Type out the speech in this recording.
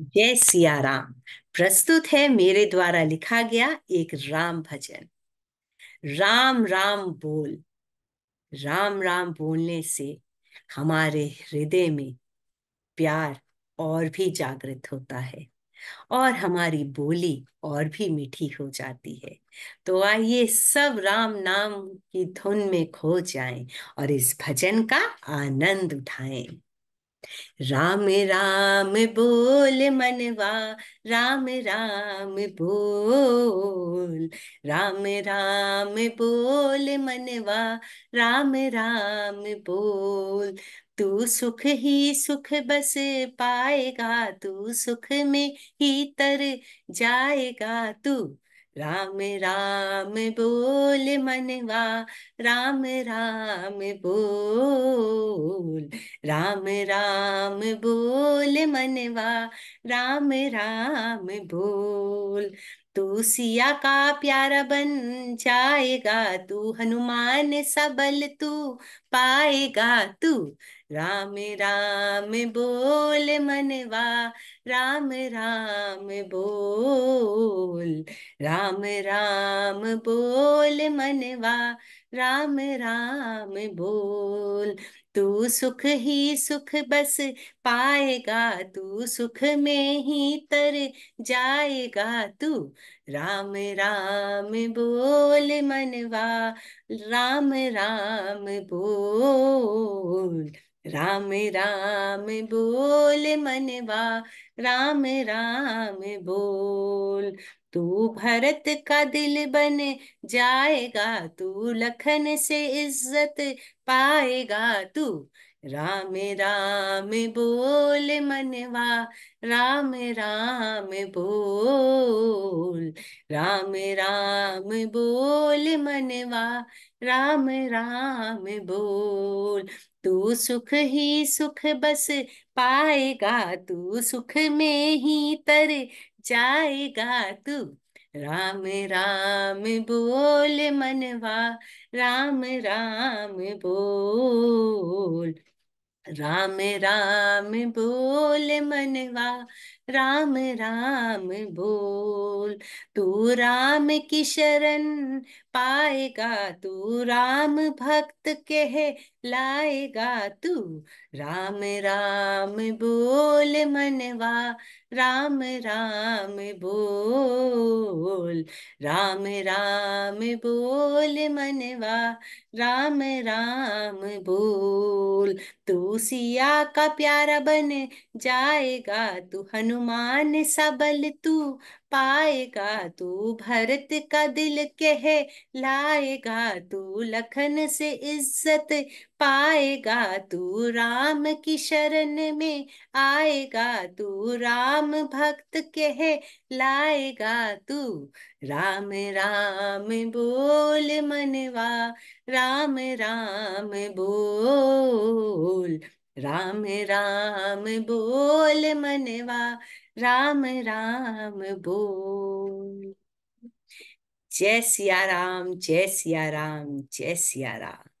जय सिया राम प्रस्तुत है मेरे द्वारा लिखा गया एक राम भजन राम राम बोल राम राम बोलने से हमारे हृदय में प्यार और भी जागृत होता है और हमारी बोली और भी मीठी हो जाती है तो आइए सब राम नाम की धुन में खो जाएं और इस भजन का आनंद उठाएं राम राम बोल मनवा राम राम बोल राम राम बोल मनवा राम राम बोल तू सुख ही सुख बस पाएगा तू सुख में ही तर जाएगा तू राम राम बोल मनवा राम राम बोल राम राम बोल मनवा राम राम बोल तू सिया का प्यारा बन जाएगा तू हनुमान सबल तू पाएगा तू राम राम बोल मनवा राम राम बोल राम राम बोल मनवा राम राम बोल तू सुख ही सुख बस पाएगा तू सुख में ही तर जाएगा तू राम राम बोल मनवा राम राम बोल राम राम बोल मनवा राम राम बोल तू भारत का दिल बन जाएगा तू लखन से इज्जत पाएगा तू राम राम बोल मनवा राम राम बोल राम राम बोल मनवा राम राम बोल तू सुख ही सुख बस पाएगा तू सुख में ही तर जाएगा तू राम राम बोल मनवा राम राम बोल राम राम बोल मनवा राम राम बोल तू राम की शरण पाएगा तू राम भक्त कह लाएगा तू राम राम बोल मनवा राम राम बोल राम राम बोल मनवा राम राम बोल तू सिया का प्यारा बन जाएगा तू हनुमान सबल तू पाएगा तू भरत का दिल कह लाएगा तू लखन से इज्जत पाएगा तू राम की शरण में आएगा तू राम भक्त कह लाएगा तू राम राम बोल मनवा राम राम बोल राम राम बोल मनवा राम राम बोल जय सिया राम जय सिया राम जय सिया राम